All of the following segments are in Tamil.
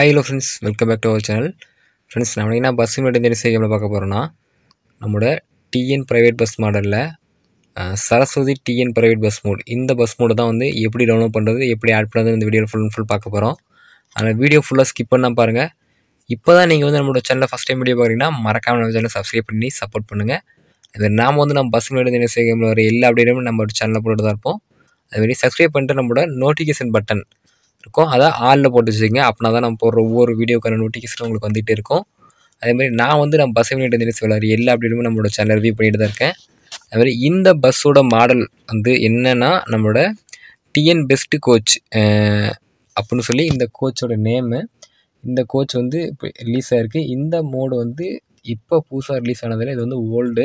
high hello friends welcome back to our channel friends நம்ம என்ன பஸ் மெட்டேஜ் செய்யலாம் பார்க்க போகிறோன்னா நம்மளோட டிஎன் ப்ரைவேட் பஸ் மாடலில் Saraswathi TN private bus mod இந்த பஸ் மோடு தான் வந்து எப்படி டவுன்லோட் பண்ணுறது எப்படி ஆட் பண்ணுறது இந்த வீடியோ ஃபுல் அண்ட் ஃபுல் பார்க்க போகிறோம் அதில் வீடியோ ஃபுல்லாக ஸ்கிப் பண்ணால் பாருங்கள் இப்போ தான் நீங்கள் வந்து நம்மளோட சேனலில் ஃபஸ்ட் டைம் வீடியோ பார்க்குறீங்கன்னா மறக்காமல் நம்ம சேனல் சப்ஸ்கிரைப் பண்ணி சப்போர்ட் பண்ணுங்கள் அது நாம் வந்து நம்ம பஸ் மட்டும் செய்ய வர எல்லா அப்டேட்டும் நம்ம சேனலில் போட்டு தான் இருப்போம் அதுமாரி சப்ஸ்கிரைப் பண்ணிட்டு நம்மளோட நோட்டிஃபிகேஷன் பட்டன் இருக்கும் அதை ஆளில் போட்டு வச்சுக்கங்க அப்படின்னா தான் நம்ம போடுற ஒவ்வொரு வீடியோக்கான நோட்டிஃபிகேஷன் உங்களுக்கு வந்துகிட்டு இருக்கும் அதேமாதிரி நான் வந்து நம்ம பஸ் யூனிட் தெரிஞ்சு சொல்லார் எல்லா அப்டேட்டுமே நம்மளோட சேனல் ரிவ்யூ பண்ணிட்டு தான் இருக்கேன் அதேமாதிரி இந்த பஸ்ஸோட மாடல் வந்து என்னென்னா நம்மளோட டிஎன் பெஸ்ட்டு கோச் அப்புடின்னு சொல்லி இந்த கோச்சோட நேமு இந்த கோச் வந்து இப்போ ரிலீஸ் ஆகிருக்கு இந்த மோடு வந்து இப்போ புதுசாக ரிலீஸ் ஆனதில் இது வந்து ஓல்டு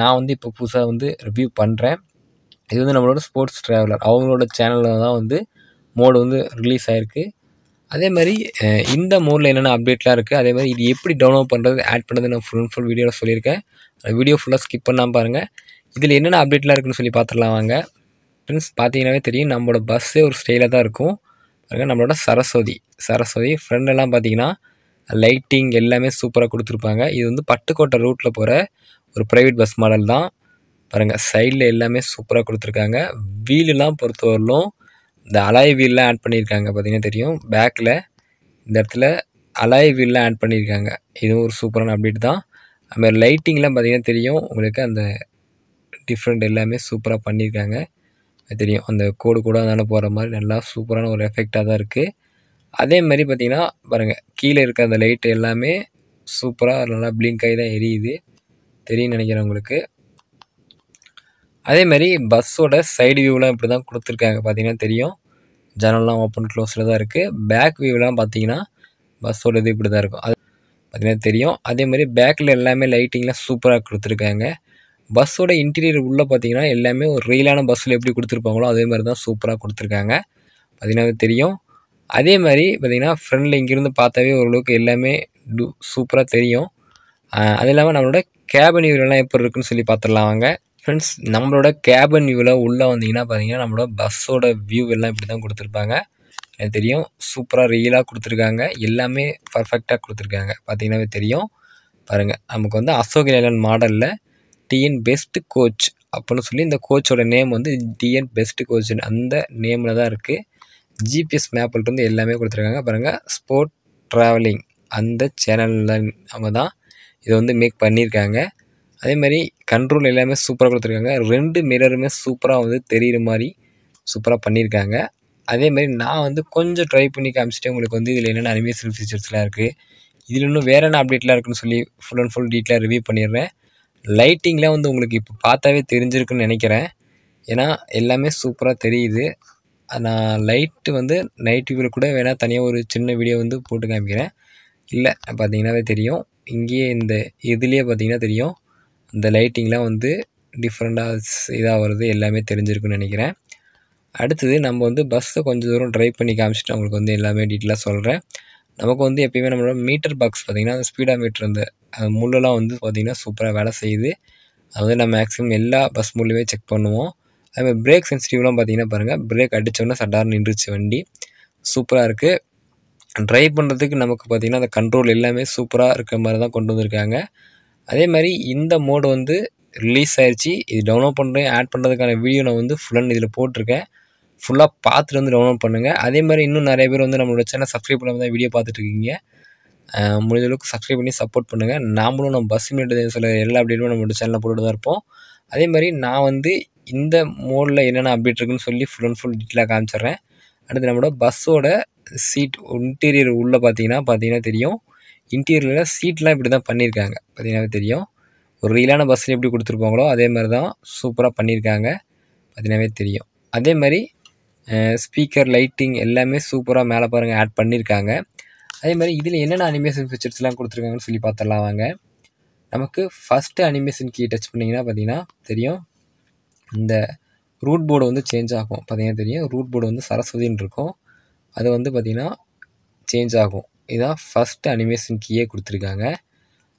நான் வந்து இப்போ புதுசாக வந்து ரிவ்யூ பண்ணுறேன் இது வந்து நம்மளோட ஸ்போர்ட்ஸ் ட்ராவலர் அவங்களோட சேனலில் தான் வந்து மோடு வந்து ரிலீஸ் ஆகிருக்கு அதே மாதிரி இந்த மோடில் என்னென்ன அப்டேட்லாம் இருக்குது அதே மாதிரி இது எப்படி டவுன்லோட் பண்ணுறது ஆட் பண்ணுறது நான் ஃபுல் ஃபுல் வீடியோவில் சொல்லியிருக்கேன் வீடியோ ஃபுல்லாக ஸ்கிப் பண்ணாமல் பாருங்கள் இதில் என்னென்ன அப்டேட்லாம் இருக்குன்னு சொல்லி பார்த்துடலாம் வாங்க ஃப்ரெண்ட்ஸ் பார்த்தீங்கன்னாவே தெரியும் நம்மளோட பஸ்ஸே ஒரு ஸ்டைலாக தான் இருக்கும் பாருங்கள் நம்மளோட சரஸ்வதி சரஸ்வதி ஃப்ரெண்டெல்லாம் பார்த்தீங்கன்னா லைட்டிங் எல்லாமே சூப்பராக கொடுத்துருப்பாங்க இது வந்து பட்டுக்கோட்டை ரூட்டில் போகிற ஒரு ப்ரைவேட் பஸ் மாடல் தான் பாருங்கள் சைடில் எல்லாமே சூப்பராக கொடுத்துருக்காங்க வீலெலாம் பொறுத்தவரையும் இந்த அலாய் வீல்லாம் ஆட் பண்ணியிருக்காங்க பார்த்தீங்கன்னா தெரியும் பேக்கில் இந்த இடத்துல அலாய் வீல்லாம் ஆட் பண்ணியிருக்காங்க இதுவும் ஒரு சூப்பரான அப்டேட் தான் அதுமாதிரி லைட்டிங்லாம் பார்த்திங்கன்னா தெரியும் உங்களுக்கு அந்த டிஃப்ரெண்ட் எல்லாமே சூப்பராக பண்ணியிருக்காங்க தெரியும் அந்த கோடு கூட அதனால் போகிற மாதிரி நல்லா சூப்பரான ஒரு எஃபெக்டாக தான் இருக்குது அதே மாதிரி பார்த்திங்கன்னா பாருங்கள் கீழே இருக்க அந்த லைட்டு எல்லாமே சூப்பராக நல்லா பிளிங்க் ஆகி தான் எரியுது தெரியும் நினைக்கிறேன் உங்களுக்கு அதே மாதிரி பஸ்ஸோட சைடு வியூலாம் இப்படி தான் கொடுத்துருக்காங்க பார்த்தீங்கன்னா தெரியும் ஜன்னல்லாம் ஓப்பன் க்ளோஸில் தான் இருக்குது பேக் வியூலாம் பார்த்தீங்கன்னா பஸ்ஸோட இது இப்படி தான் இருக்கும் அது பார்த்திங்கன்னா தெரியும் அதே மாதிரி பேக்கில் எல்லாமே லைட்டிங்லாம் சூப்பராக கொடுத்துருக்காங்க பஸ்ஸோட இன்டீரியர் உள்ளே பார்த்தீங்கன்னா எல்லாமே ஒரு ரீலான பஸ்ஸில் எப்படி கொடுத்துருப்பாங்களோ அதே மாதிரி தான் சூப்பராக கொடுத்துருக்காங்க பார்த்தீங்கன்னா தெரியும் அதே மாதிரி பார்த்திங்கன்னா ஃப்ரெண்டில் இங்கேருந்து பார்த்தாவே ஓரளவுக்கு எல்லாமே டூ சூப்பராக தெரியும் அது இல்லாமல் நம்மளோட கேபின் வியூலாம் எப்படி இருக்குன்னு சொல்லி பார்த்துடலாம் வாங்க ஃப்ரெண்ட்ஸ் நம்மளோட கேபன் வியூவில் உள்ளே வந்தீங்கன்னா பார்த்தீங்கன்னா நம்மளோட பஸ்ஸோட வியூ எல்லாம் இப்படி தான் கொடுத்துருப்பாங்க எனக்கு தெரியும் சூப்பராக ரியலாக கொடுத்துருக்காங்க எல்லாமே பர்ஃபெக்டாக கொடுத்துருக்காங்க பார்த்தீங்கன்னாவே தெரியும் பாருங்கள் நமக்கு வந்து அசோக் லேலன் மாடலில் டிஎன் பெஸ்ட் கோச் அப்படின்னு சொல்லி இந்த கோச்சோட நேம் வந்து டிஎன் பெஸ்ட் கோச் அந்த நேமில் தான் இருக்குது ஜிபிஎஸ் மேப்பிலிருந்து எல்லாமே கொடுத்துருக்காங்க பாருங்கள் ஸ்போர்ட் ட்ராவலிங் அந்த சேனலில் அவங்க தான் இதை வந்து மேக் பண்ணியிருக்காங்க அதே மாதிரி கண்ட்ரோல் எல்லாமே சூப்பராக கொடுத்துருக்காங்க ரெண்டு மிரருமே சூப்பராக வந்து தெரிகிற மாதிரி சூப்பராக பண்ணியிருக்காங்க அதே மாதிரி நான் வந்து கொஞ்சம் ட்ரை பண்ணி காமிச்சிட்டு உங்களுக்கு வந்து இதில் என்னென்ன அனிமேஷன் ஃபீச்சர்ஸ்லாம் இருக்குது இதில் இன்னும் வேறு என்ன அப்டேட்லாம் இருக்குன்னு சொல்லி ஃபுல் அண்ட் ஃபுல் டீட்டெயிலாக ரிவ்யூ பண்ணிடுறேன் லைட்டிங்லாம் வந்து உங்களுக்கு இப்போ பார்த்தாவே தெரிஞ்சிருக்குன்னு நினைக்கிறேன் ஏன்னா எல்லாமே சூப்பராக தெரியுது நான் லைட்டு வந்து நைட் வியூவில் கூட வேணால் தனியாக ஒரு சின்ன வீடியோ வந்து போட்டு காமிக்கிறேன் இல்லை பார்த்தீங்கன்னாவே தெரியும் இங்கேயே இந்த இதுலேயே பார்த்தீங்கன்னா தெரியும் இந்த லைட்டிங்லாம் வந்து டிஃப்ரெண்ட்டாக இதாக வருது எல்லாமே தெரிஞ்சிருக்குன்னு நினைக்கிறேன் அடுத்தது நம்ம வந்து பஸ்ஸை கொஞ்சம் தூரம் ட்ரைவ் பண்ணி காமிச்சிட்டு அவங்களுக்கு வந்து எல்லாமே டீட்டெயிலாக சொல்கிறேன் நமக்கு வந்து எப்பயுமே நம்மளோட மீட்டர் பாக்ஸ் பார்த்திங்கன்னா அந்த ஸ்பீடாக மீட்டர் அந்த முள்ளெல்லாம் வந்து பார்த்திங்கன்னா சூப்பராக வேலை செய்யுது அது வந்து நான் மேக்ஸிமம் எல்லா பஸ் முள்ளுமே செக் பண்ணுவோம் அதுமாதிரி பிரேக் சென்சிட்டிவ்லாம் பார்த்திங்கன்னா பாருங்கள் பிரேக் அடித்தோடனே சட்டார் நின்றுச்சு வண்டி சூப்பராக இருக்குது ட்ரைவ் பண்ணுறதுக்கு நமக்கு பார்த்திங்கன்னா அந்த கண்ட்ரோல் எல்லாமே சூப்பராக இருக்கிற மாதிரி தான் கொண்டு வந்திருக்காங்க அதே மாதிரி இந்த மோடு வந்து ரிலீஸ் ஆயிடுச்சு இது டவுன்லோட் பண்ணுறேன் ஆட் பண்ணுறதுக்கான வீடியோ நான் வந்து ஃபுல் அண்ட் இதில் போட்டிருக்கேன் ஃபுல்லாக பார்த்துட்டு வந்து டவுன்லோட் பண்ணுங்கள் அதே மாதிரி இன்னும் நிறைய பேர் வந்து நம்மளோட சேனல் சப்ஸ்கிரைப் பண்ணாமல் தான் வீடியோ பார்த்துட்ருக்கீங்க முடிஞ்சளவுக்கு சப்ஸ்கிரைப் பண்ணி சப்போர்ட் பண்ணுங்கள் நாமளும் நம்ம பஸ் மீட்டு சில எல்லா அப்டேட்டும் நம்மளோட சேனலில் போட்டு தான் இருப்போம் அதே மாதிரி நான் வந்து இந்த மோடில் என்னென்ன அப்டேட் இருக்குன்னு சொல்லி ஃபுல் அண்ட் ஃபுல் டீட்டெயிலாக காமிச்சிட்றேன் அடுத்து நம்மளோட பஸ்ஸோட சீட் இன்டீரியர் உள்ளே பார்த்தீங்கன்னா பார்த்தீங்கன்னா தெரியும் இன்டீரியரில் சீட்லாம் இப்படி தான் பண்ணியிருக்காங்க பார்த்தீங்கன்னா தெரியும் ஒரு ரியலான பஸ்ஸில் எப்படி கொடுத்துருப்பாங்களோ அதே மாதிரி தான் சூப்பராக பண்ணியிருக்காங்க பார்த்தீங்கன்னாவே தெரியும் அதே மாதிரி ஸ்பீக்கர் லைட்டிங் எல்லாமே சூப்பராக மேலே பாருங்கள் ஆட் பண்ணியிருக்காங்க அதே மாதிரி இதில் என்னென்ன அனிமேஷன் ஃபீச்சர்ஸ்லாம் கொடுத்துருக்காங்கன்னு சொல்லி பார்த்துடலாம் வாங்க நமக்கு ஃபஸ்ட்டு அனிமேஷன் கீ டச் பண்ணிங்கன்னா பார்த்தீங்கன்னா தெரியும் இந்த ரூட் போர்டு வந்து சேஞ்ச் ஆகும் பார்த்தீங்கன்னா தெரியும் ரூட் போர்டு வந்து சரஸ்வதின்னு இருக்கும் அது வந்து பார்த்திங்கன்னா சேஞ்ச் ஆகும் இதான் ஃபஸ்ட் அனிமேஷன் கீயே கொடுத்துருக்காங்க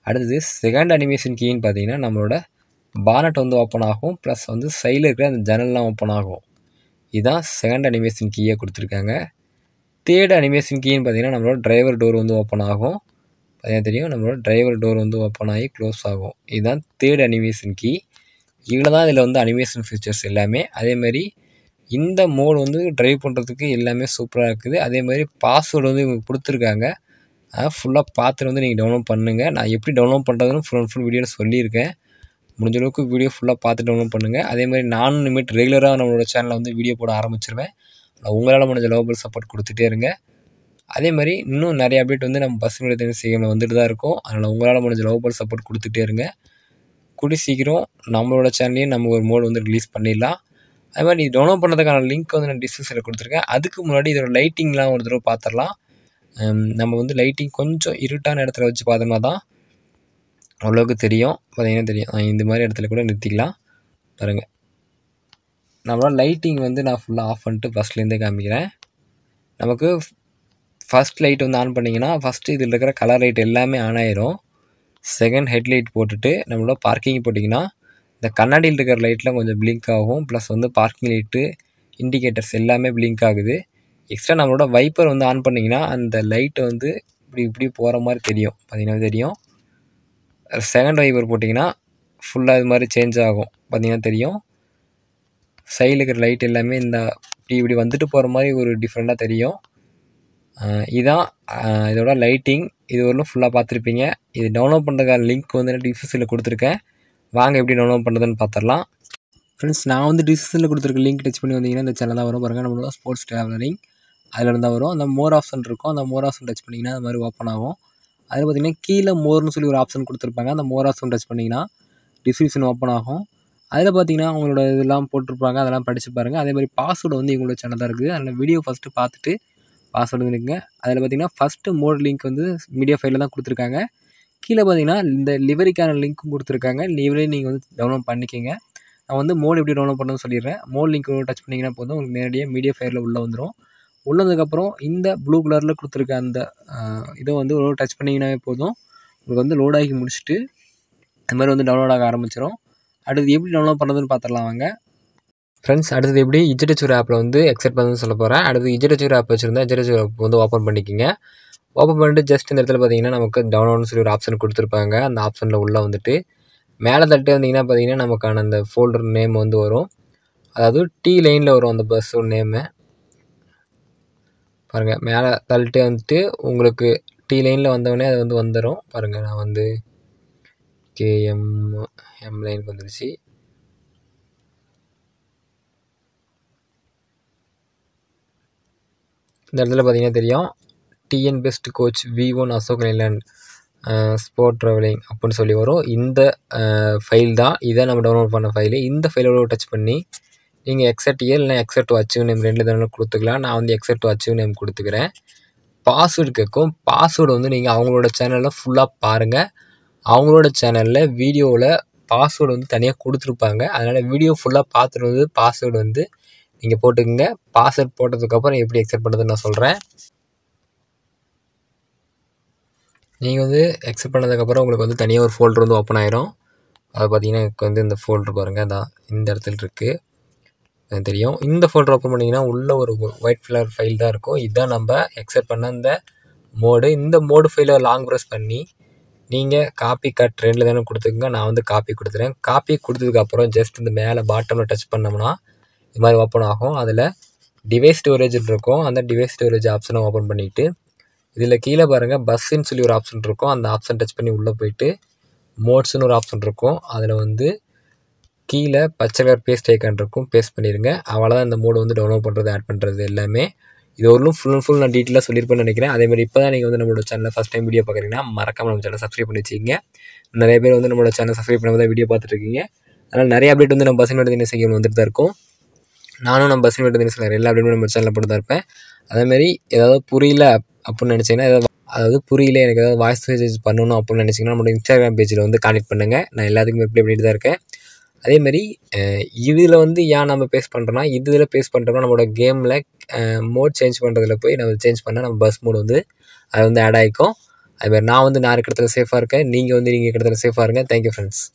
அடுத்தது செகண்ட் அனிமேஷன் கீன்னு பார்த்தீங்கன்னா நம்மளோட பானட் வந்து ஓப்பன் ஆகும் ப்ளஸ் வந்து சைடில் இருக்கிற அந்த ஜன்னல்லாம் ஓப்பன் ஆகும் இதுதான் செகண்ட் அனிமேஷன் கீயே கொடுத்துருக்காங்க தேர்ட் அனிமேஷன் கீன்னு பார்த்தீங்கன்னா நம்மளோட டிரைவர் டோர் வந்து ஓப்பன் ஆகும் அதே தெரியும் நம்மளோட டிரைவர் டோர் வந்து ஓப்பன் ஆகி க்ளோஸ் ஆகும் இதுதான் தேர்ட் அனிமேஷன் கீ இவ்வளோ தான் இதில் வந்து அனிமேஷன் ஃபீச்சர்ஸ் எல்லாமே அதேமாதிரி இந்த மோடு வந்து ட்ரைவ் பண்ணுறதுக்கு எல்லாமே சூப்பராக இருக்குது அதே மாதிரி பாஸ்வேர்டு வந்து இவங்க கொடுத்துருக்காங்க அதை ஃபுல்லாக பார்த்துட்டு வந்து நீங்கள் டவுன்லோட் பண்ணுங்கள் நான் எப்படி டவுன்லோட் பண்ணுறதுன்னு ஃபுல் அண்ட் ஃபுல் வீடியோவில் சொல்லியிருக்கேன் முடிஞ்சளவுக்கு வீடியோ ஃபுல்லாக பார்த்து டவுன்லோட் பண்ணுங்கள் அதே மாதிரி நானும் இனிமேட் ரெகுலராக நம்மளோட சேனலில் வந்து வீடியோ போட ஆரம்பிச்சிருவேன் உங்களால் முடிஞ்ச லோபல் சப்போர்ட் கொடுத்துட்டே இருங்க அதே மாதிரி இன்னும் நிறைய அப்டேட் வந்து நம்ம பஸ் எடுத்து செய்யணும் வந்துட்டு தான் இருக்கும் அதனால் உங்களால் முடிஞ்ச லோபல் சப்போர்ட் கொடுத்துட்டே இருங்க கூடி சீக்கிரம் நம்மளோட சேனலையும் நம்ம ஒரு மோடு வந்து ரிலீஸ் பண்ணிடலாம் அது மாதிரி டவுன்லோட் பண்ணுறதுக்கான லிங்க் வந்து நான் டிஸ்கிரிப்ஷனில் கொடுத்துருக்கேன் அதுக்கு முன்னாடி இதோட லைட்டிங்லாம் ஒரு தடவை பார்த்துடலாம் நம்ம வந்து லைட்டிங் கொஞ்சம் இருட்டான இடத்துல வச்சு பார்த்தோம்னா தான் ஓரளவுக்கு தெரியும் பார்த்தீங்கன்னா தெரியும் இந்த மாதிரி இடத்துல கூட நிறுத்திக்கலாம் பாருங்கள் நம்மளால் லைட்டிங் வந்து நான் ஃபுல்லாக ஆஃப் பண்ணிட்டு ஃபஸ்ட்லேருந்தே காமிக்கிறேன் நமக்கு ஃபஸ்ட் லைட் வந்து ஆன் பண்ணிங்கன்னா ஃபஸ்ட்டு இதில் இருக்கிற கலர் லைட் எல்லாமே ஆன் ஆயிரும் செகண்ட் ஹெட்லைட் போட்டுட்டு நம்மளோட பார்க்கிங் போட்டிங்கன்னா இந்த கண்ணாடியில் இருக்கிற லைட்லாம் கொஞ்சம் பிளிங்க் ஆகும் ப்ளஸ் வந்து பார்க்கிங் லைட்டு இண்டிகேட்டர்ஸ் எல்லாமே பிளிங்க் ஆகுது எக்ஸ்ட்ரா நம்மளோட வைப்பர் வந்து ஆன் பண்ணிங்கன்னா அந்த லைட்டை வந்து இப்படி இப்படி போகிற மாதிரி தெரியும் பார்த்திங்கன்னா தெரியும் செகண்ட் வைப்பர் போட்டிங்கன்னா ஃபுல்லாக இது மாதிரி சேஞ்ச் ஆகும் பார்த்திங்கன்னா தெரியும் சைடில் இருக்கிற லைட் எல்லாமே இந்த இப்படி இப்படி வந்துட்டு போகிற மாதிரி ஒரு டிஃப்ரெண்ட்டாக தெரியும் இதான் இதோட லைட்டிங் இது ஒன்றும் ஃபுல்லாக பார்த்துருப்பீங்க இது டவுன்லோட் பண்ணுறதுக்கான லிங்க் வந்து டிஸ்கிரிப்ஷனில் கொடுத்துருக்கேன் வாங்க எப்படி டவுன்லோட் பண்ணுறதுன்னு பார்த்துடலாம் ஃப்ரெண்ட்ஸ் நான் வந்து டிஸ்கிரிப்ஷனில் கொடுத்துருக்க லிங்க் டச் பண்ணி வந்தீங்கன்னா இந்த சேனல் தான் வரும் பாருங்கள் நம்ம ஸ்போர்ட்ஸ் ட்ராவலரிங் அதில் இருந்தால் வரும் அந்த மோர் ஆப்ஷன் இருக்கும் அந்த மோர் ஆப்ஷன் டச் பண்ணிங்கன்னா அது மாதிரி ஓப்பன் ஆகும் அதில் பார்த்திங்கன்னா கீழே மோர்னு சொல்லி ஒரு ஆப்ஷன் கொடுத்துருப்பாங்க அந்த மோர் ஆப்ஷன் டச் பண்ணிங்கன்னா டிஸ்கிரிப்ஷன் ஓப்பன் ஆகும் அதில் பார்த்தீங்கன்னா அவங்களோட இதெல்லாம் போட்டிருப்பாங்க அதெல்லாம் படித்து பாருங்கள் அதே மாதிரி பாஸ்வேர்டு வந்து எங்களோட சேனல் தான் இருக்குது அதில் வீடியோ ஃபஸ்ட்டு பார்த்துட்டு பாஸ்வேர்டு இருக்குங்க அதில் பார்த்தீங்கன்னா ஃபஸ்ட்டு மோர் லிங்க் வந்து மீடியா ஃபைலில் தான் கொடுத்துருக்காங்க கீழே பார்த்தீங்கன்னா இந்த லிவரிக்கான லிங்க்கும் கொடுத்துருக்காங்க லிவரே நீங்கள் வந்து டவுன்லோட் பண்ணிக்கோங்க நான் வந்து மோட் எப்படி டவுன்லோட் பண்ணணும்னு சொல்லிடுறேன் மோட் லிங்க் டச் பண்ணிங்கன்னா போதும் உங்களுக்கு நேரடியாக மீடியா ஃபயரில் உள்ளே வந்துடும் உள்ளே வந்ததுக்கப்புறம் இந்த ப்ளூ கலரில் கொடுத்துருக்க அந்த இதை வந்து ஒரு டச் பண்ணிங்கன்னாவே போதும் உங்களுக்கு வந்து லோட் ஆகி முடிச்சுட்டு இந்த மாதிரி வந்து டவுன்லோட் ஆக ஆரம்பிச்சிடும் அடுத்து எப்படி டவுன்லோட் பண்ணுறதுன்னு பார்த்துடலாம் வாங்க ஃப்ரெண்ட்ஸ் அடுத்தது எப்படி இஜிடச்சூர் ஆப்பில் வந்து எக்ஸெப்ட் பண்ணணும்னு சொல்ல போகிறேன் அடுத்து இஜிடச்சூர் ஆப் வச்சுருந்தா இஜிடச்சூர் ஆப் வந்து ஓப்பன் பண்ணிக்கோங்க ஓப்பன் பண்ணிட்டு ஜஸ்ட் இந்த இடத்துல பார்த்தீங்கன்னா நமக்கு டவுன்லோட்னு சொல்லி ஒரு ஆப்ஷன் கொடுத்துருப்பாங்க அந்த ஆப்ஷனில் உள்ளே வந்துட்டு மேலே தட்டு வந்தீங்கன்னா பார்த்தீங்கன்னா நமக்கான அந்த ஃபோல்டர் நேம் வந்து வரும் அதாவது டி லைனில் வரும் அந்த பஸ்ஸோட நேமு பாருங்கள் மேலே தள்ளிட்டு வந்துட்டு உங்களுக்கு டி லைனில் வந்தவொடனே அது வந்து வந்துடும் பாருங்கள் நான் வந்து கேஎம் எம் லைனுக்கு வந்துருச்சு இந்த இடத்துல பார்த்தீங்கன்னா தெரியும் TN best coach V one Ashok Leyland sport travelling அப்படின்னு சொல்லி வரும் இந்த ஃபைல் uh, தான் இதை நம்ம டவுன்லோட் பண்ண ஃபைலு இந்த ஃபைலோட டச் பண்ணி நீங்கள் எக்ஸட் இயர் இல்லை எக்ஸட் அச்சீவ் நேம் ரெண்டு தடவை கொடுத்துக்கலாம் நான் வந்து எக்ஸட் அச்சீவ் நேம் கொடுத்துக்கிறேன் பாஸ்வேர்டு கேட்கும் பாஸ்வேர்டு வந்து நீங்கள் அவங்களோட சேனலில் ஃபுல்லாக பாருங்கள் அவங்களோட சேனலில் வீடியோவில் பாஸ்வேர்டு வந்து தனியாக கொடுத்துருப்பாங்க அதனால் வீடியோ ஃபுல்லாக பார்த்துட்டு வந்து பாஸ்வேர்டு வந்து நீங்கள் போட்டுக்கோங்க பாஸ்வேர்டு போட்டதுக்கப்புறம் எப்படி எக்ஸப்ட் பண்ணுறதுன்னு நான் சொல்கிறேன் நீங்கள் வந்து எக்ஸப்ட் பண்ணதுக்கப்புறம் உங்களுக்கு வந்து தனியாக ஒரு ஃபோல்டர் வந்து ஓப்பன் ஆயிரும் அது பார்த்தீங்கன்னா எனக்கு வந்து இந்த ஃபோல்டர் பாருங்கள் தான் இந்த இடத்துல இருக்குது தெரியும் இந்த ஃபோல்டர் ஓப்பன் பண்ணிங்கன்னா உள்ளே ஒரு ஒயிட் கலர் ஃபைல் தான் இருக்கும் இதுதான் நம்ம எக்ஸப்ட் பண்ண அந்த மோடு இந்த மோடு ஃபைலை லாங் ப்ரெஸ் பண்ணி நீங்கள் காப்பி கட் ட்ரெண்டில் தானே கொடுத்துக்கங்க நான் வந்து காப்பி கொடுத்துறேன் காப்பி கொடுத்ததுக்கப்புறம் ஜஸ்ட் இந்த மேலே பாட்டமில் டச் பண்ணோம்னா இது மாதிரி ஓப்பன் ஆகும் அதில் டிவைஸ் ஸ்டோரேஜ் இருக்கும் அந்த டிவைஸ் ஸ்டோரேஜ் ஆப்ஷனை ஓப்பன் பண்ணிவிட்டு இதில் கீழே பாருங்கள் பஸ்ஸுன்னு சொல்லி ஒரு ஆப்ஷன் இருக்கும் அந்த ஆப்ஷன் டச் பண்ணி உள்ளே போயிட்டு மோட்ஸ்னு ஒரு ஆப்ஷன் இருக்கும் அதில் வந்து கீழே பச்சை கலர் பேஸ்ட் ஐக்கான் இருக்கும் பேஸ்ட் பண்ணிடுங்க அவ்வளோதான் இந்த மோடு வந்து டவுன்லோட் பண்ணுறது ஆட் பண்ணுறது எல்லாமே இது ஒரு ஃபுல் அண்ட் ஃபுல் நான் டீட்டெயிலாக சொல்லியிருப்பேன்னு நினைக்கிறேன் அதேமாதிரி இப்போ தான் நீங்கள் வந்து நம்மளோட சேனல் ஃபஸ்ட் டைம் வீடியோ பார்க்குறீங்கன்னா மறக்காமல் நம்ம சேனல் சப்ஸ்கிரைப் பண்ணி வச்சிங்க நிறைய பேர் வந்து நம்மளோட சேனல் சப்ஸ்கிரைப் பண்ணாமல் தான் வீடியோ பார்த்துருக்கீங்க அதனால் நிறைய அப்டேட் வந்து நம்ம பசங்க தினம் செய்யணும் வந்துட்டு தான் இருக்கும் நானும் நம்ம பசங்க தினேஷ் எல்லா அப்டேட்டும் நம்ம சேனலில் போட்டு தான் இருப்பேன் அதேமாதிரி ஏதாவது புரியல அப்படின்னு நினச்சிங்கன்னா ஏதாவது அதாவது புரியல எனக்கு ஏதாவது வாய்ஸ் மெசேஜ் பண்ணணும் அப்படின்னு நினச்சிங்கன்னா நம்மளோட இன்ஸ்டாகிராம் பேஜில் வந்து கான்டெக்ட் பண்ணுங்கள் நான் எல்லாத்துக்குமே எப்படி அப்படின்ட்டு தான் இருக்கேன் அதேமாதிரி இதில் வந்து ஏன் நம்ம பேஸ் பண்ணுறோன்னா இதில் பேஸ் பண்ணுறோம்னா நம்மளோட கேமில் மோட் சேஞ்ச் பண்ணுறதுல போய் நம்ம சேஞ்ச் பண்ணால் நம்ம பஸ் மோட் வந்து அது வந்து ஆட் ஆகிக்கும் அதுமாதிரி நான் வந்து நான் இருக்கிற இடத்துல சேஃபாக இருக்கேன் நீங்கள் வந்து நீங்கள் இருக்கிற இடத்துல சேஃபாக இருங்க தேங்க்யூ ஃப்ரெண்ட்ஸ்